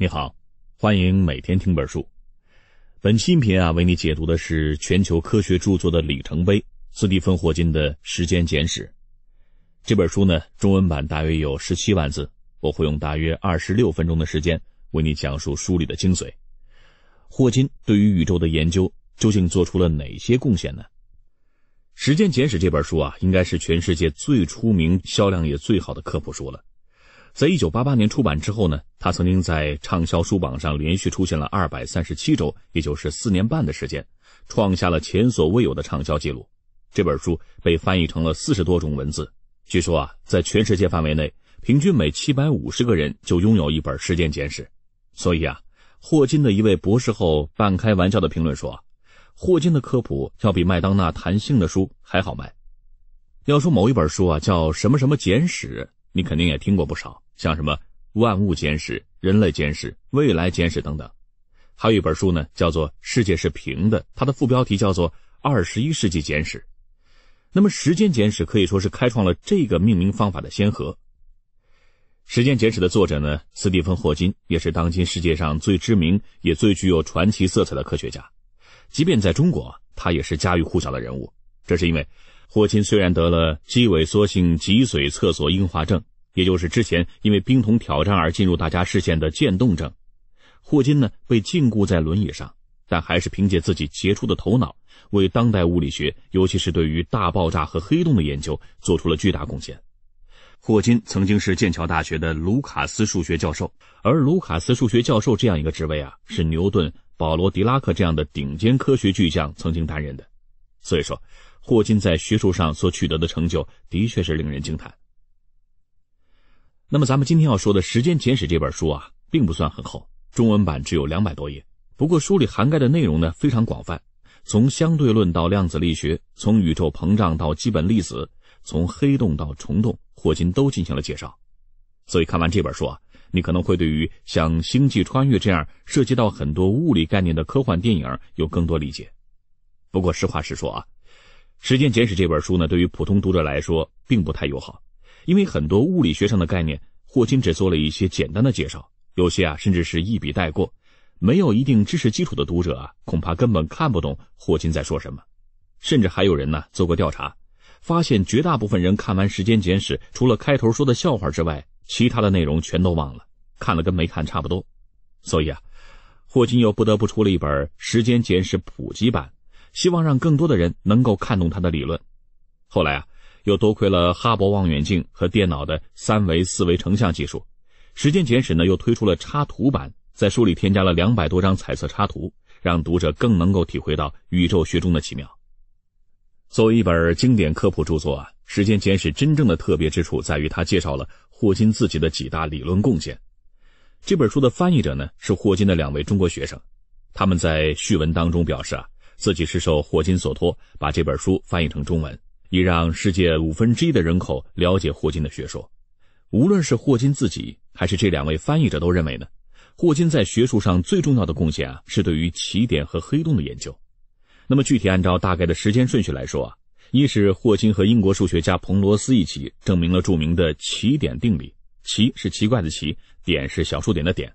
你好，欢迎每天听本书。本期音频啊，为你解读的是全球科学著作的里程碑——斯蒂芬·霍金的《时间简史》。这本书呢，中文版大约有十七万字，我会用大约二十六分钟的时间为你讲述书里的精髓。霍金对于宇宙的研究究竟做出了哪些贡献呢？《时间简史》这本书啊，应该是全世界最出名、销量也最好的科普书了。在1988年出版之后呢，他曾经在畅销书榜上连续出现了237周，也就是四年半的时间，创下了前所未有的畅销记录。这本书被翻译成了四十多种文字，据说啊，在全世界范围内，平均每750个人就拥有一本《时间简史》。所以啊，霍金的一位博士后半开玩笑的评论说：“霍金的科普要比麦当娜谈性的书还好卖。”要说某一本书啊，叫什么什么简史，你肯定也听过不少。像什么万物简史、人类简史、未来简史等等，还有一本书呢，叫做《世界是平的》，它的副标题叫做《二十一世纪简史》。那么，《时间简史》可以说是开创了这个命名方法的先河。《时间简史》的作者呢，斯蒂芬·霍金也是当今世界上最知名也最具有传奇色彩的科学家，即便在中国，他也是家喻户晓的人物。这是因为，霍金虽然得了肌萎缩性脊髓侧索硬化症。也就是之前因为冰桶挑战而进入大家视线的渐冻症，霍金呢被禁锢在轮椅上，但还是凭借自己杰出的头脑，为当代物理学，尤其是对于大爆炸和黑洞的研究，做出了巨大贡献。霍金曾经是剑桥大学的卢卡斯数学教授，而卢卡斯数学教授这样一个职位啊，是牛顿、保罗·狄拉克这样的顶尖科学巨匠曾经担任的。所以说，霍金在学术上所取得的成就，的确是令人惊叹。那么，咱们今天要说的《时间简史》这本书啊，并不算很厚，中文版只有两百多页。不过，书里涵盖的内容呢非常广泛，从相对论到量子力学，从宇宙膨胀到基本粒子，从黑洞到虫洞，霍金都进行了介绍。所以，看完这本书啊，你可能会对于像《星际穿越》这样涉及到很多物理概念的科幻电影有更多理解。不过，实话实说啊，《时间简史》这本书呢，对于普通读者来说并不太友好。因为很多物理学上的概念，霍金只做了一些简单的介绍，有些啊甚至是一笔带过，没有一定知识基础的读者啊，恐怕根本看不懂霍金在说什么。甚至还有人呢做过调查，发现绝大部分人看完《时间简史》除了开头说的笑话之外，其他的内容全都忘了，看了跟没看差不多。所以啊，霍金又不得不出了一本《时间简史》普及版，希望让更多的人能够看懂他的理论。后来啊。又多亏了哈勃望远镜和电脑的三维、四维成像技术，《时间简史》呢又推出了插图版，在书里添加了两百多张彩色插图，让读者更能够体会到宇宙学中的奇妙。作为一本经典科普著作啊，《时间简史》真正的特别之处在于，它介绍了霍金自己的几大理论贡献。这本书的翻译者呢是霍金的两位中国学生，他们在序文当中表示啊，自己是受霍金所托，把这本书翻译成中文。以让世界五分之一的人口了解霍金的学说，无论是霍金自己还是这两位翻译者都认为呢，霍金在学术上最重要的贡献啊是对于奇点和黑洞的研究。那么具体按照大概的时间顺序来说啊，一是霍金和英国数学家彭罗斯一起证明了著名的奇点定理，奇是奇怪的奇，点是小数点的点，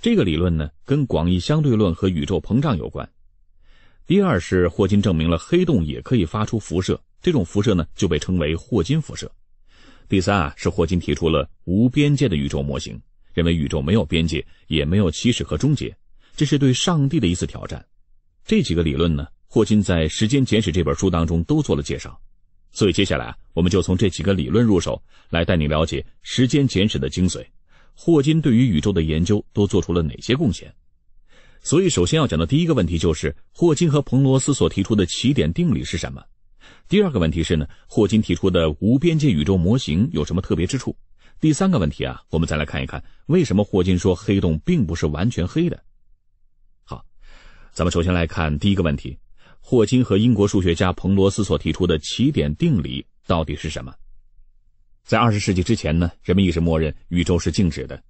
这个理论呢跟广义相对论和宇宙膨胀有关。第二是霍金证明了黑洞也可以发出辐射。这种辐射呢，就被称为霍金辐射。第三啊，是霍金提出了无边界的宇宙模型，认为宇宙没有边界，也没有起始和终结，这是对上帝的一次挑战。这几个理论呢，霍金在《时间简史》这本书当中都做了介绍。所以接下来啊，我们就从这几个理论入手，来带你了解《时间简史》的精髓。霍金对于宇宙的研究都做出了哪些贡献？所以首先要讲的第一个问题就是，霍金和彭罗斯所提出的起点定理是什么？第二个问题是呢，霍金提出的无边界宇宙模型有什么特别之处？第三个问题啊，我们再来看一看为什么霍金说黑洞并不是完全黑的。好，咱们首先来看第一个问题：霍金和英国数学家彭罗斯所提出的起点定理到底是什么？在二十世纪之前呢，人们一直默认宇宙是静止的，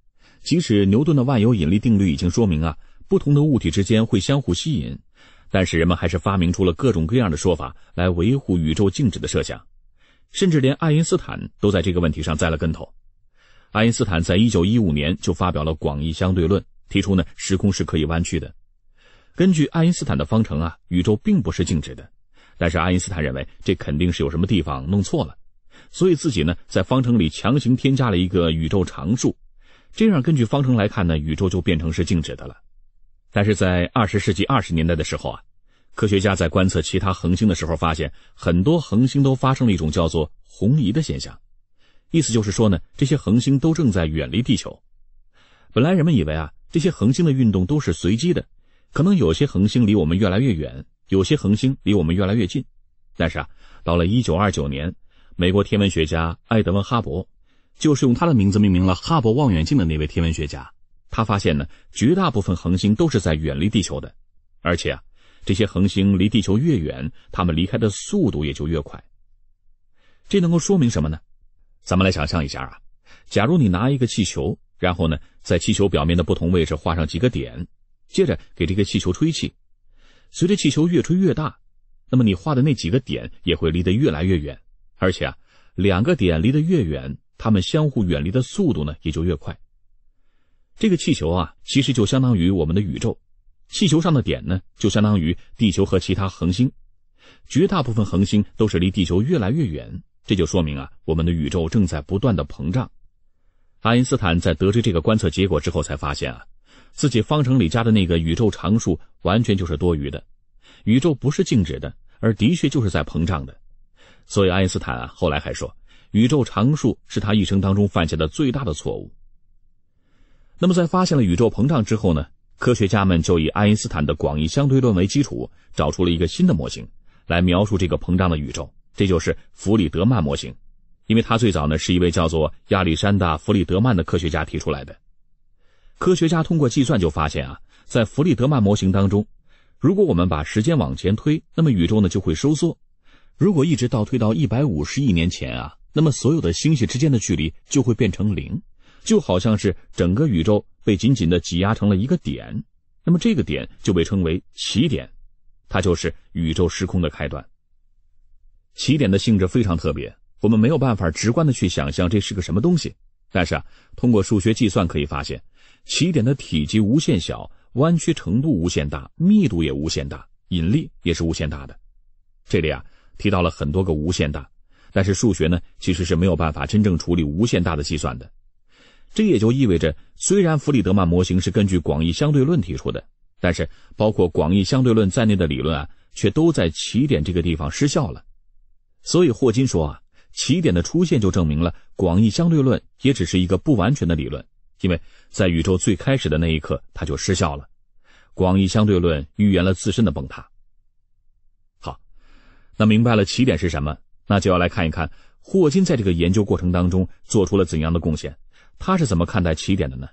即使牛顿的万有引力定律已经说明啊，不同的物体之间会相互吸引。但是人们还是发明出了各种各样的说法来维护宇宙静止的设想，甚至连爱因斯坦都在这个问题上栽了跟头。爱因斯坦在一九一五年就发表了广义相对论，提出呢时空是可以弯曲的。根据爱因斯坦的方程啊，宇宙并不是静止的。但是爱因斯坦认为这肯定是有什么地方弄错了，所以自己呢在方程里强行添加了一个宇宙常数，这样根据方程来看呢，宇宙就变成是静止的了。但是在二十世纪二十年代的时候啊，科学家在观测其他恒星的时候，发现很多恒星都发生了一种叫做红移的现象，意思就是说呢，这些恒星都正在远离地球。本来人们以为啊，这些恒星的运动都是随机的，可能有些恒星离我们越来越远，有些恒星离我们越来越近。但是啊，到了一九二九年，美国天文学家埃德温·哈勃，就是用他的名字命名了哈勃望远镜的那位天文学家。他发现呢，绝大部分恒星都是在远离地球的，而且啊，这些恒星离地球越远，它们离开的速度也就越快。这能够说明什么呢？咱们来想象一下啊，假如你拿一个气球，然后呢，在气球表面的不同位置画上几个点，接着给这个气球吹气，随着气球越吹越大，那么你画的那几个点也会离得越来越远，而且啊，两个点离得越远，它们相互远离的速度呢也就越快。这个气球啊，其实就相当于我们的宇宙。气球上的点呢，就相当于地球和其他恒星。绝大部分恒星都是离地球越来越远，这就说明啊，我们的宇宙正在不断的膨胀。爱因斯坦在得知这个观测结果之后，才发现啊，自己方程里加的那个宇宙常数完全就是多余的。宇宙不是静止的，而的确就是在膨胀的。所以爱因斯坦啊，后来还说，宇宙常数是他一生当中犯下的最大的错误。那么，在发现了宇宙膨胀之后呢，科学家们就以爱因斯坦的广义相对论为基础，找出了一个新的模型，来描述这个膨胀的宇宙。这就是弗里德曼模型，因为它最早呢是一位叫做亚历山大·弗里德曼的科学家提出来的。科学家通过计算就发现啊，在弗里德曼模型当中，如果我们把时间往前推，那么宇宙呢就会收缩；如果一直倒推到一百五十亿年前啊，那么所有的星系之间的距离就会变成零。就好像是整个宇宙被紧紧的挤压成了一个点，那么这个点就被称为起点，它就是宇宙时空的开端。起点的性质非常特别，我们没有办法直观的去想象这是个什么东西。但是啊，通过数学计算可以发现，起点的体积无限小，弯曲程度无限大，密度也无限大，引力也是无限大的。这里啊提到了很多个无限大，但是数学呢其实是没有办法真正处理无限大的计算的。这也就意味着，虽然弗里德曼模型是根据广义相对论提出的，但是包括广义相对论在内的理论啊，却都在起点这个地方失效了。所以霍金说啊，起点的出现就证明了广义相对论也只是一个不完全的理论，因为在宇宙最开始的那一刻，它就失效了。广义相对论预言了自身的崩塌。好，那明白了起点是什么，那就要来看一看霍金在这个研究过程当中做出了怎样的贡献。他是怎么看待起点的呢？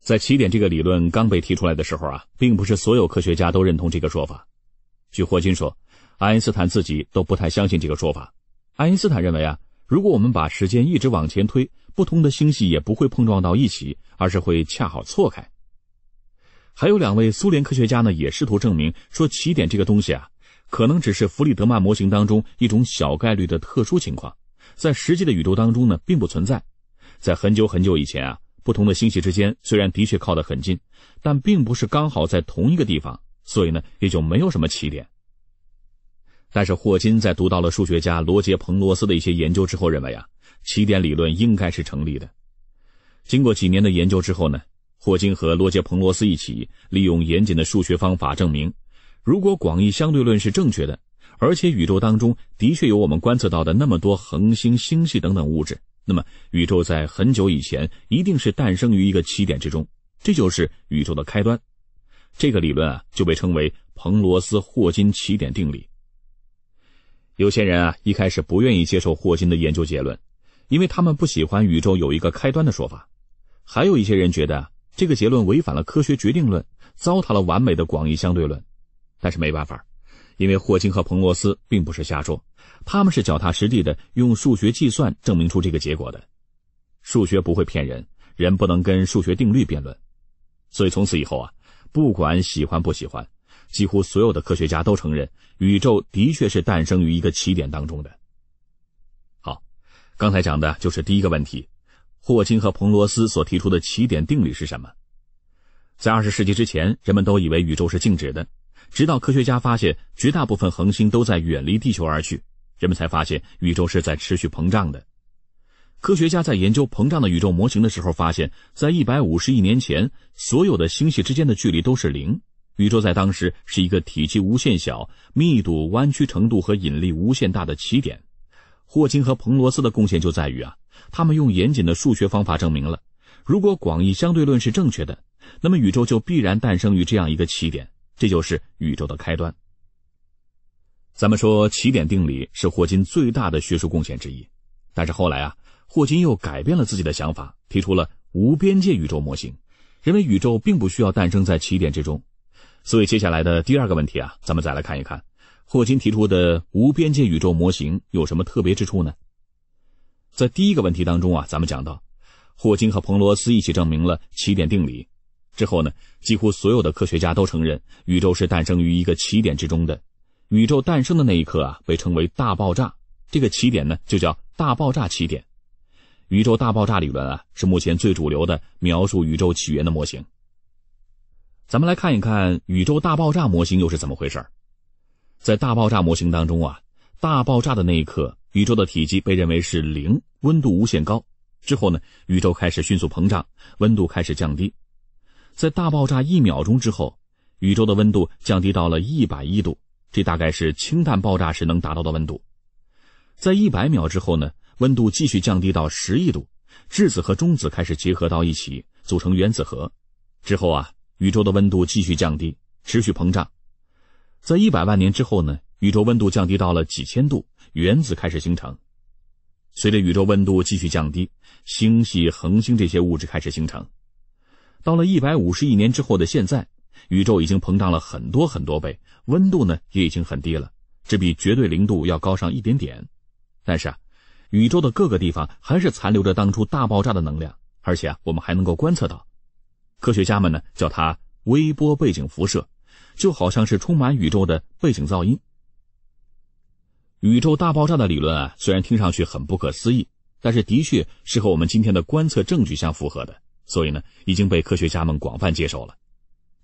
在起点这个理论刚被提出来的时候啊，并不是所有科学家都认同这个说法。据霍金说，爱因斯坦自己都不太相信这个说法。爱因斯坦认为啊，如果我们把时间一直往前推，不同的星系也不会碰撞到一起，而是会恰好错开。还有两位苏联科学家呢，也试图证明说，起点这个东西啊，可能只是弗里德曼模型当中一种小概率的特殊情况，在实际的宇宙当中呢，并不存在。在很久很久以前啊，不同的星系之间虽然的确靠得很近，但并不是刚好在同一个地方，所以呢，也就没有什么起点。但是霍金在读到了数学家罗杰·彭罗斯的一些研究之后，认为啊，起点理论应该是成立的。经过几年的研究之后呢，霍金和罗杰·彭罗斯一起利用严谨的数学方法证明，如果广义相对论是正确的，而且宇宙当中的确有我们观测到的那么多恒星星系等等物质。那么，宇宙在很久以前一定是诞生于一个起点之中，这就是宇宙的开端。这个理论啊，就被称为彭罗斯霍金起点定理。有些人啊，一开始不愿意接受霍金的研究结论，因为他们不喜欢宇宙有一个开端的说法。还有一些人觉得这个结论违反了科学决定论，糟蹋了完美的广义相对论。但是没办法。因为霍金和彭罗斯并不是瞎说，他们是脚踏实地的用数学计算证明出这个结果的。数学不会骗人，人不能跟数学定律辩论。所以从此以后啊，不管喜欢不喜欢，几乎所有的科学家都承认，宇宙的确是诞生于一个起点当中的。好，刚才讲的就是第一个问题：霍金和彭罗斯所提出的起点定律是什么？在二十世纪之前，人们都以为宇宙是静止的。直到科学家发现绝大部分恒星都在远离地球而去，人们才发现宇宙是在持续膨胀的。科学家在研究膨胀的宇宙模型的时候，发现在一百五十亿年前，所有的星系之间的距离都是零，宇宙在当时是一个体积无限小、密度弯曲程度和引力无限大的起点。霍金和彭罗斯的贡献就在于啊，他们用严谨的数学方法证明了，如果广义相对论是正确的，那么宇宙就必然诞生于这样一个起点。这就是宇宙的开端。咱们说，起点定理是霍金最大的学术贡献之一，但是后来啊，霍金又改变了自己的想法，提出了无边界宇宙模型，认为宇宙并不需要诞生在起点之中。所以，接下来的第二个问题啊，咱们再来看一看，霍金提出的无边界宇宙模型有什么特别之处呢？在第一个问题当中啊，咱们讲到，霍金和彭罗斯一起证明了起点定理。之后呢，几乎所有的科学家都承认，宇宙是诞生于一个起点之中的。宇宙诞生的那一刻啊，被称为大爆炸。这个起点呢，就叫大爆炸起点。宇宙大爆炸理论啊，是目前最主流的描述宇宙起源的模型。咱们来看一看宇宙大爆炸模型又是怎么回事儿。在大爆炸模型当中啊，大爆炸的那一刻，宇宙的体积被认为是零，温度无限高。之后呢，宇宙开始迅速膨胀，温度开始降低。在大爆炸一秒钟之后，宇宙的温度降低到了一百亿度，这大概是氢弹爆炸时能达到的温度。在一百秒之后呢，温度继续降低到十亿度，质子和中子开始结合到一起，组成原子核。之后啊，宇宙的温度继续降低，持续膨胀。在一百万年之后呢，宇宙温度降低到了几千度，原子开始形成。随着宇宙温度继续降低，星系、恒星这些物质开始形成。到了一百五十亿年之后的现在，宇宙已经膨胀了很多很多倍，温度呢也已经很低了，只比绝对零度要高上一点点。但是啊，宇宙的各个地方还是残留着当初大爆炸的能量，而且啊，我们还能够观测到，科学家们呢叫它微波背景辐射，就好像是充满宇宙的背景噪音。宇宙大爆炸的理论啊，虽然听上去很不可思议，但是的确是和我们今天的观测证据相符合的。所以呢，已经被科学家们广泛接受了，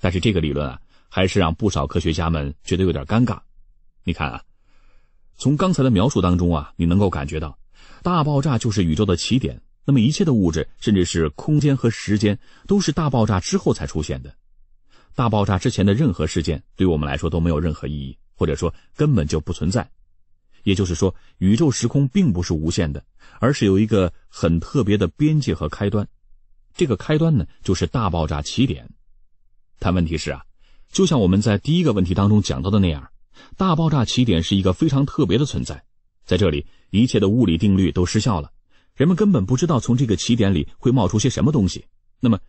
但是这个理论啊，还是让不少科学家们觉得有点尴尬。你看啊，从刚才的描述当中啊，你能够感觉到，大爆炸就是宇宙的起点，那么一切的物质，甚至是空间和时间，都是大爆炸之后才出现的。大爆炸之前的任何事件，对我们来说都没有任何意义，或者说根本就不存在。也就是说，宇宙时空并不是无限的，而是有一个很特别的边界和开端。这个开端呢，就是大爆炸起点，但问题是啊，就像我们在第一个问题当中讲到的那样，大爆炸起点是一个非常特别的存在，在这里，一切的物理定律都失效了，人们根本不知道从这个起点里会冒出些什么东西。那么，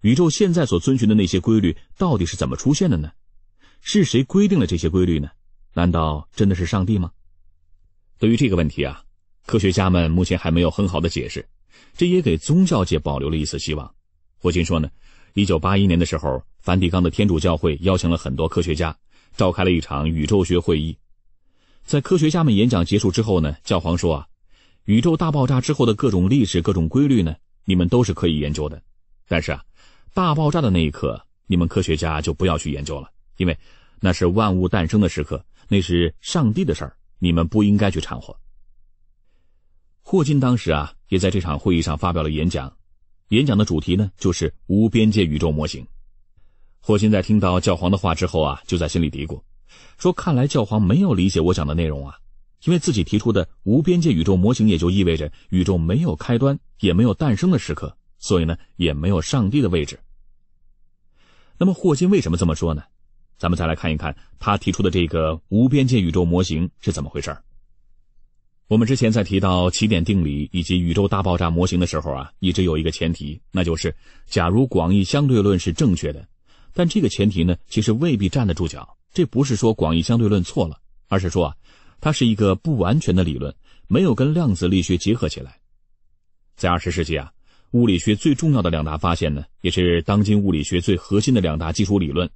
宇宙现在所遵循的那些规律到底是怎么出现的呢？是谁规定了这些规律呢？难道真的是上帝吗？对于这个问题啊，科学家们目前还没有很好的解释。这也给宗教界保留了一丝希望。霍金说呢，一九八一年的时候，梵蒂冈的天主教会邀请了很多科学家，召开了一场宇宙学会议。在科学家们演讲结束之后呢，教皇说啊，宇宙大爆炸之后的各种历史、各种规律呢，你们都是可以研究的。但是啊，大爆炸的那一刻，你们科学家就不要去研究了，因为那是万物诞生的时刻，那是上帝的事儿，你们不应该去掺和。霍金当时啊。也在这场会议上发表了演讲，演讲的主题呢就是无边界宇宙模型。霍金在听到教皇的话之后啊，就在心里嘀咕，说：“看来教皇没有理解我讲的内容啊，因为自己提出的无边界宇宙模型也就意味着宇宙没有开端，也没有诞生的时刻，所以呢，也没有上帝的位置。”那么霍金为什么这么说呢？咱们再来看一看他提出的这个无边界宇宙模型是怎么回事儿。我们之前在提到起点定理以及宇宙大爆炸模型的时候啊，一直有一个前提，那就是假如广义相对论是正确的，但这个前提呢，其实未必站得住脚。这不是说广义相对论错了，而是说啊，它是一个不完全的理论，没有跟量子力学结合起来。在二十世纪啊，物理学最重要的两大发现呢，也是当今物理学最核心的两大基础理论，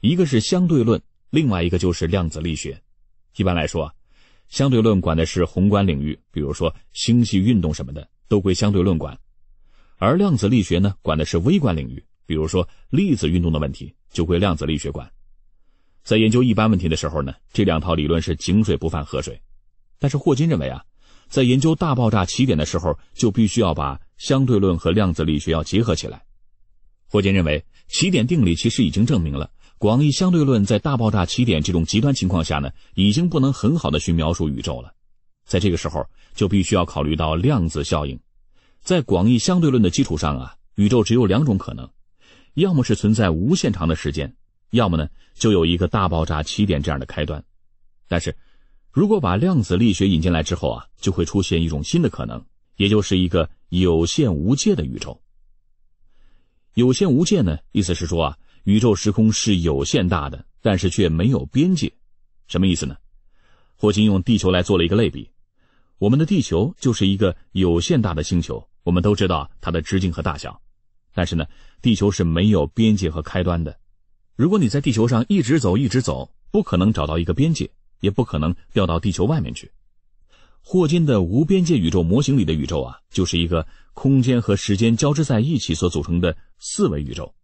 一个是相对论，另外一个就是量子力学。一般来说啊。相对论管的是宏观领域，比如说星系运动什么的都归相对论管，而量子力学呢管的是微观领域，比如说粒子运动的问题就归量子力学管。在研究一般问题的时候呢，这两套理论是井水不犯河水。但是霍金认为啊，在研究大爆炸起点的时候就必须要把相对论和量子力学要结合起来。霍金认为，起点定理其实已经证明了。广义相对论在大爆炸起点这种极端情况下呢，已经不能很好的去描述宇宙了，在这个时候就必须要考虑到量子效应，在广义相对论的基础上啊，宇宙只有两种可能，要么是存在无限长的时间，要么呢就有一个大爆炸起点这样的开端，但是如果把量子力学引进来之后啊，就会出现一种新的可能，也就是一个有限无界的宇宙。有限无界呢，意思是说啊。宇宙时空是有限大的，但是却没有边界，什么意思呢？霍金用地球来做了一个类比，我们的地球就是一个有限大的星球，我们都知道它的直径和大小，但是呢，地球是没有边界和开端的。如果你在地球上一直走一直走，不可能找到一个边界，也不可能掉到地球外面去。霍金的无边界宇宙模型里的宇宙啊，就是一个空间和时间交织在一起所组成的四维宇宙。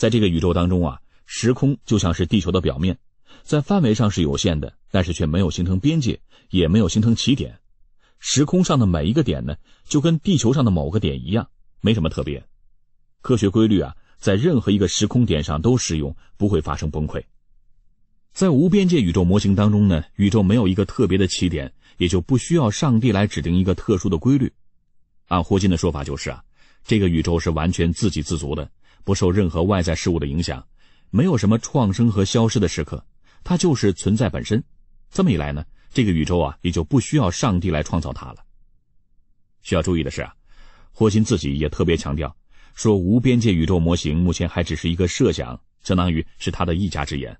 在这个宇宙当中啊，时空就像是地球的表面，在范围上是有限的，但是却没有形成边界，也没有形成起点。时空上的每一个点呢，就跟地球上的某个点一样，没什么特别。科学规律啊，在任何一个时空点上都适用，不会发生崩溃。在无边界宇宙模型当中呢，宇宙没有一个特别的起点，也就不需要上帝来指定一个特殊的规律。按霍金的说法就是啊，这个宇宙是完全自给自足的。不受任何外在事物的影响，没有什么创生和消失的时刻，它就是存在本身。这么一来呢，这个宇宙啊也就不需要上帝来创造它了。需要注意的是啊，霍金自己也特别强调说，无边界宇宙模型目前还只是一个设想，相当于是他的一家之言。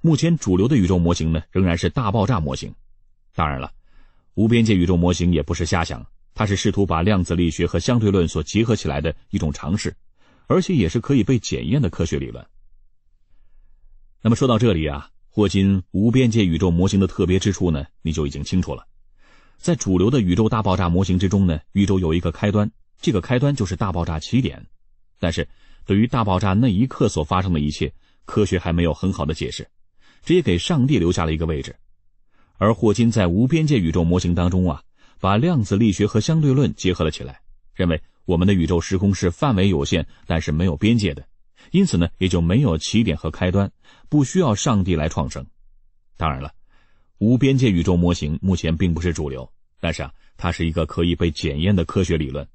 目前主流的宇宙模型呢，仍然是大爆炸模型。当然了，无边界宇宙模型也不是瞎想，它是试图把量子力学和相对论所结合起来的一种尝试。而且也是可以被检验的科学理论。那么说到这里啊，霍金无边界宇宙模型的特别之处呢，你就已经清楚了。在主流的宇宙大爆炸模型之中呢，宇宙有一个开端，这个开端就是大爆炸起点。但是，对于大爆炸那一刻所发生的一切，科学还没有很好的解释，这也给上帝留下了一个位置。而霍金在无边界宇宙模型当中啊，把量子力学和相对论结合了起来，认为。我们的宇宙时空是范围有限，但是没有边界的，因此呢，也就没有起点和开端，不需要上帝来创生。当然了，无边界宇宙模型目前并不是主流，但是啊，它是一个可以被检验的科学理论。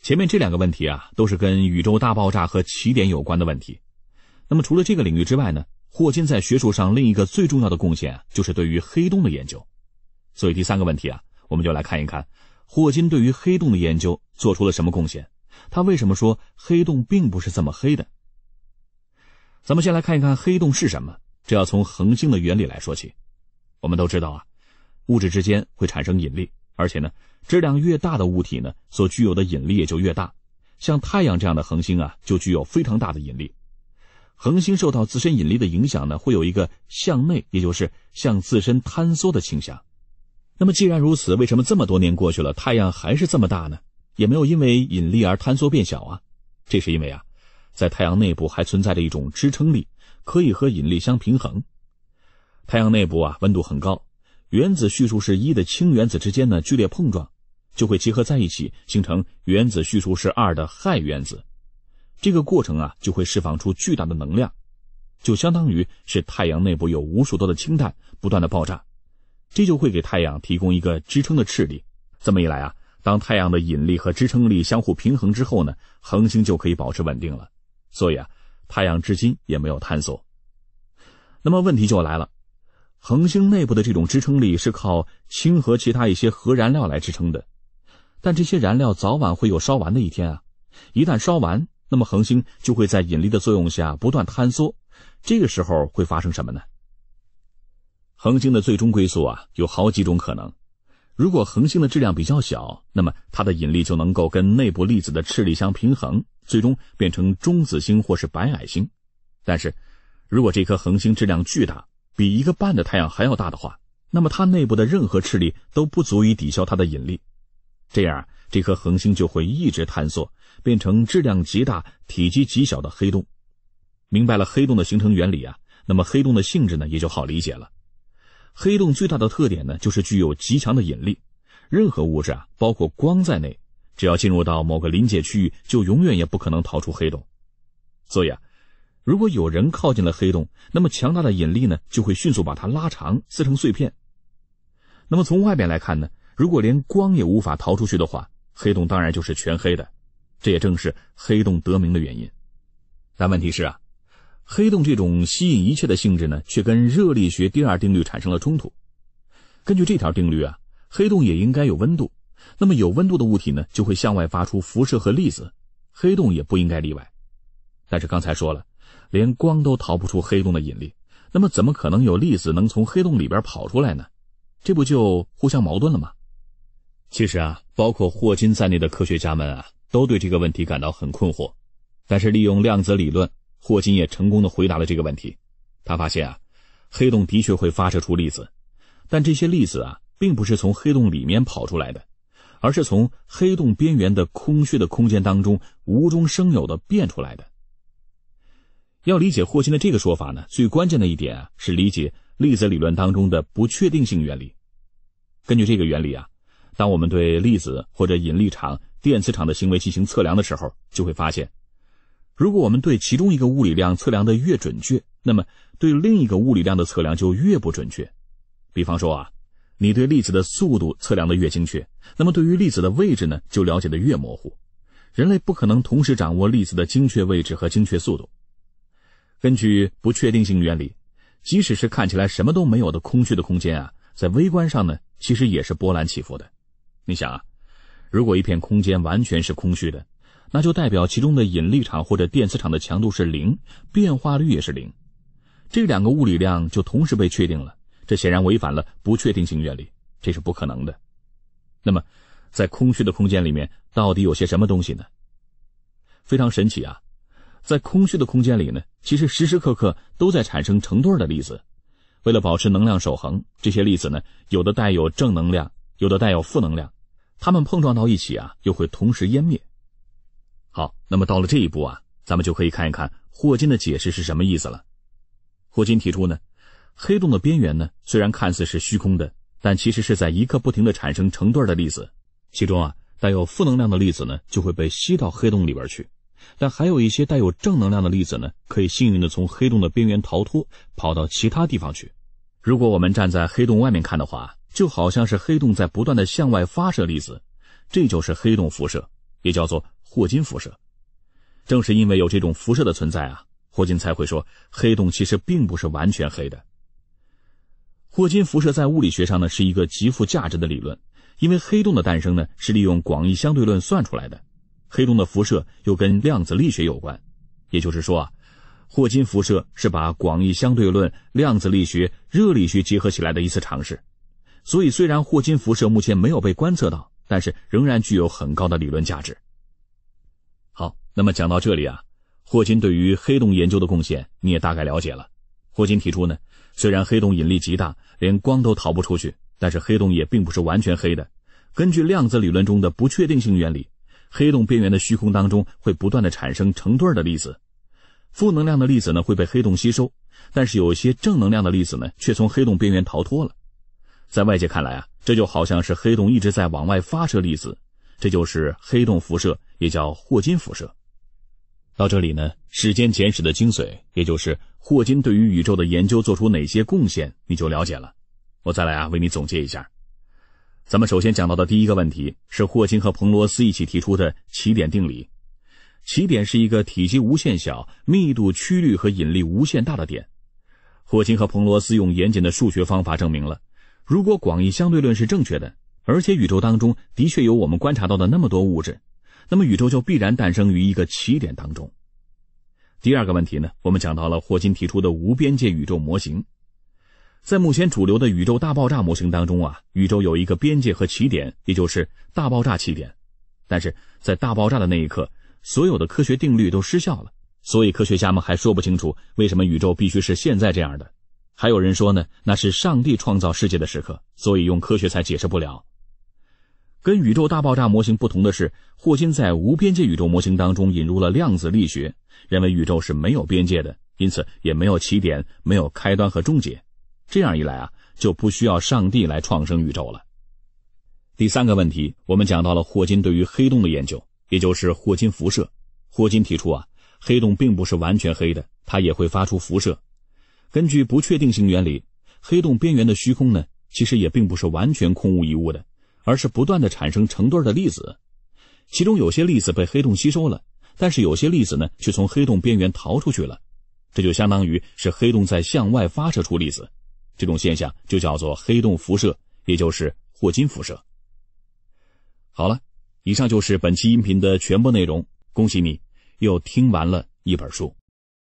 前面这两个问题啊，都是跟宇宙大爆炸和起点有关的问题。那么除了这个领域之外呢，霍金在学术上另一个最重要的贡献就是对于黑洞的研究。所以第三个问题啊，我们就来看一看霍金对于黑洞的研究。做出了什么贡献？他为什么说黑洞并不是这么黑的？咱们先来看一看黑洞是什么。这要从恒星的原理来说起。我们都知道啊，物质之间会产生引力，而且呢，质量越大的物体呢，所具有的引力也就越大。像太阳这样的恒星啊，就具有非常大的引力。恒星受到自身引力的影响呢，会有一个向内，也就是向自身坍缩的倾向。那么既然如此，为什么这么多年过去了，太阳还是这么大呢？也没有因为引力而坍缩变小啊，这是因为啊，在太阳内部还存在着一种支撑力，可以和引力相平衡。太阳内部啊，温度很高，原子序数是一的氢原子之间呢剧烈碰撞，就会结合在一起形成原子序数是二的氦原子。这个过程啊，就会释放出巨大的能量，就相当于是太阳内部有无数多的氢弹不断的爆炸，这就会给太阳提供一个支撑的斥力。这么一来啊。当太阳的引力和支撑力相互平衡之后呢，恒星就可以保持稳定了。所以啊，太阳至今也没有坍缩。那么问题就来了：恒星内部的这种支撑力是靠氢和其他一些核燃料来支撑的，但这些燃料早晚会有烧完的一天啊。一旦烧完，那么恒星就会在引力的作用下不断坍缩。这个时候会发生什么呢？恒星的最终归宿啊，有好几种可能。如果恒星的质量比较小，那么它的引力就能够跟内部粒子的斥力相平衡，最终变成中子星或是白矮星。但是，如果这颗恒星质量巨大，比一个半的太阳还要大的话，那么它内部的任何斥力都不足以抵消它的引力，这样这颗恒星就会一直坍缩，变成质量极大、体积极小的黑洞。明白了黑洞的形成原理啊，那么黑洞的性质呢，也就好理解了。黑洞最大的特点呢，就是具有极强的引力，任何物质啊，包括光在内，只要进入到某个临界区域，就永远也不可能逃出黑洞。所以啊，如果有人靠近了黑洞，那么强大的引力呢，就会迅速把它拉长、撕成碎片。那么从外边来看呢，如果连光也无法逃出去的话，黑洞当然就是全黑的，这也正是黑洞得名的原因。但问题是啊。黑洞这种吸引一切的性质呢，却跟热力学第二定律产生了冲突。根据这条定律啊，黑洞也应该有温度。那么有温度的物体呢，就会向外发出辐射和粒子，黑洞也不应该例外。但是刚才说了，连光都逃不出黑洞的引力，那么怎么可能有粒子能从黑洞里边跑出来呢？这不就互相矛盾了吗？其实啊，包括霍金在内的科学家们啊，都对这个问题感到很困惑。但是利用量子理论。霍金也成功的回答了这个问题。他发现啊，黑洞的确会发射出粒子，但这些粒子啊，并不是从黑洞里面跑出来的，而是从黑洞边缘的空虚的空间当中无中生有的变出来的。要理解霍金的这个说法呢，最关键的一点啊，是理解粒子理论当中的不确定性原理。根据这个原理啊，当我们对粒子或者引力场、电磁场的行为进行测量的时候，就会发现。如果我们对其中一个物理量测量的越准确，那么对另一个物理量的测量就越不准确。比方说啊，你对粒子的速度测量的越精确，那么对于粒子的位置呢，就了解的越模糊。人类不可能同时掌握粒子的精确位置和精确速度。根据不确定性原理，即使是看起来什么都没有的空虚的空间啊，在微观上呢，其实也是波澜起伏的。你想啊，如果一片空间完全是空虚的。那就代表其中的引力场或者电磁场的强度是零，变化率也是零，这两个物理量就同时被确定了。这显然违反了不确定性原理，这是不可能的。那么，在空虚的空间里面，到底有些什么东西呢？非常神奇啊，在空虚的空间里呢，其实时时刻刻都在产生成对的粒子。为了保持能量守恒，这些粒子呢，有的带有正能量，有的带有负能量，它们碰撞到一起啊，又会同时湮灭。好，那么到了这一步啊，咱们就可以看一看霍金的解释是什么意思了。霍金提出呢，黑洞的边缘呢，虽然看似是虚空的，但其实是在一刻不停的产生成对的粒子，其中啊，带有负能量的粒子呢，就会被吸到黑洞里边去，但还有一些带有正能量的粒子呢，可以幸运的从黑洞的边缘逃脱，跑到其他地方去。如果我们站在黑洞外面看的话，就好像是黑洞在不断的向外发射粒子，这就是黑洞辐射，也叫做。霍金辐射，正是因为有这种辐射的存在啊，霍金才会说黑洞其实并不是完全黑的。霍金辐射在物理学上呢是一个极富价值的理论，因为黑洞的诞生呢是利用广义相对论算出来的，黑洞的辐射又跟量子力学有关，也就是说啊，霍金辐射是把广义相对论、量子力学、热力学结合起来的一次尝试。所以，虽然霍金辐射目前没有被观测到，但是仍然具有很高的理论价值。那么讲到这里啊，霍金对于黑洞研究的贡献你也大概了解了。霍金提出呢，虽然黑洞引力极大，连光都逃不出去，但是黑洞也并不是完全黑的。根据量子理论中的不确定性原理，黑洞边缘的虚空当中会不断的产生成对的粒子，负能量的粒子呢会被黑洞吸收，但是有些正能量的粒子呢却从黑洞边缘逃脱了。在外界看来啊，这就好像是黑洞一直在往外发射粒子，这就是黑洞辐射，也叫霍金辐射。到这里呢，时间简史的精髓，也就是霍金对于宇宙的研究做出哪些贡献，你就了解了。我再来啊，为你总结一下。咱们首先讲到的第一个问题是霍金和彭罗斯一起提出的起点定理。起点是一个体积无限小、密度、曲率和引力无限大的点。霍金和彭罗斯用严谨的数学方法证明了，如果广义相对论是正确的，而且宇宙当中的确有我们观察到的那么多物质。那么宇宙就必然诞生于一个起点当中。第二个问题呢，我们讲到了霍金提出的无边界宇宙模型。在目前主流的宇宙大爆炸模型当中啊，宇宙有一个边界和起点，也就是大爆炸起点。但是在大爆炸的那一刻，所有的科学定律都失效了，所以科学家们还说不清楚为什么宇宙必须是现在这样的。还有人说呢，那是上帝创造世界的时刻，所以用科学才解释不了。跟宇宙大爆炸模型不同的是，霍金在无边界宇宙模型当中引入了量子力学，认为宇宙是没有边界的，因此也没有起点、没有开端和终结。这样一来啊，就不需要上帝来创生宇宙了。第三个问题，我们讲到了霍金对于黑洞的研究，也就是霍金辐射。霍金提出啊，黑洞并不是完全黑的，它也会发出辐射。根据不确定性原理，黑洞边缘的虚空呢，其实也并不是完全空无一物的。而是不断的产生成对的粒子，其中有些粒子被黑洞吸收了，但是有些粒子呢却从黑洞边缘逃出去了，这就相当于是黑洞在向外发射出粒子，这种现象就叫做黑洞辐射，也就是霍金辐射。好了，以上就是本期音频的全部内容，恭喜你又听完了一本书。